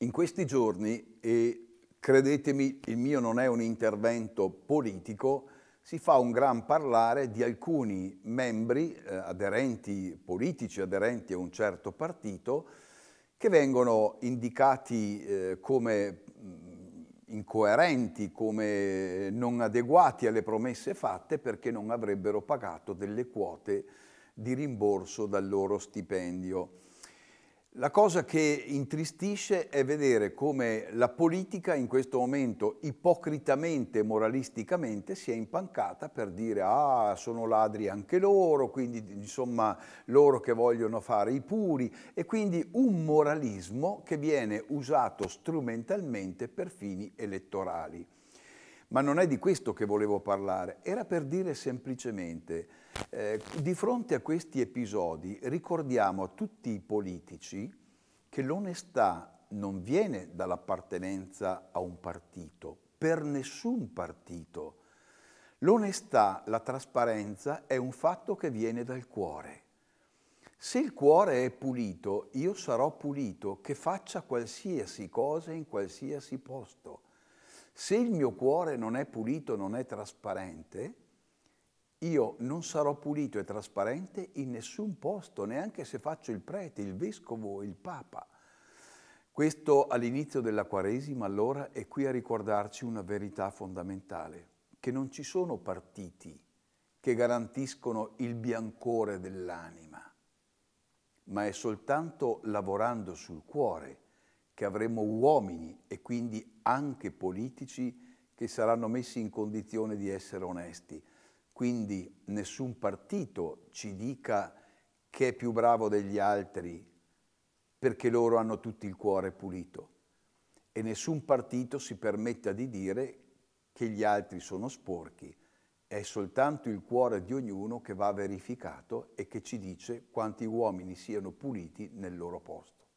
In questi giorni, e credetemi, il mio non è un intervento politico, si fa un gran parlare di alcuni membri, eh, aderenti politici, aderenti a un certo partito, che vengono indicati eh, come mm, incoerenti, come non adeguati alle promesse fatte perché non avrebbero pagato delle quote di rimborso dal loro stipendio. La cosa che intristisce è vedere come la politica in questo momento ipocritamente, moralisticamente si è impancata per dire ah sono ladri anche loro, quindi insomma loro che vogliono fare i puri e quindi un moralismo che viene usato strumentalmente per fini elettorali. Ma non è di questo che volevo parlare, era per dire semplicemente, eh, di fronte a questi episodi ricordiamo a tutti i politici che l'onestà non viene dall'appartenenza a un partito, per nessun partito. L'onestà, la trasparenza è un fatto che viene dal cuore. Se il cuore è pulito, io sarò pulito che faccia qualsiasi cosa in qualsiasi posto. Se il mio cuore non è pulito, non è trasparente, io non sarò pulito e trasparente in nessun posto, neanche se faccio il prete, il vescovo, il papa. Questo all'inizio della Quaresima allora è qui a ricordarci una verità fondamentale, che non ci sono partiti che garantiscono il biancore dell'anima, ma è soltanto lavorando sul cuore che avremo uomini e quindi anche politici che saranno messi in condizione di essere onesti. Quindi nessun partito ci dica che è più bravo degli altri perché loro hanno tutti il cuore pulito e nessun partito si permetta di dire che gli altri sono sporchi. È soltanto il cuore di ognuno che va verificato e che ci dice quanti uomini siano puliti nel loro posto.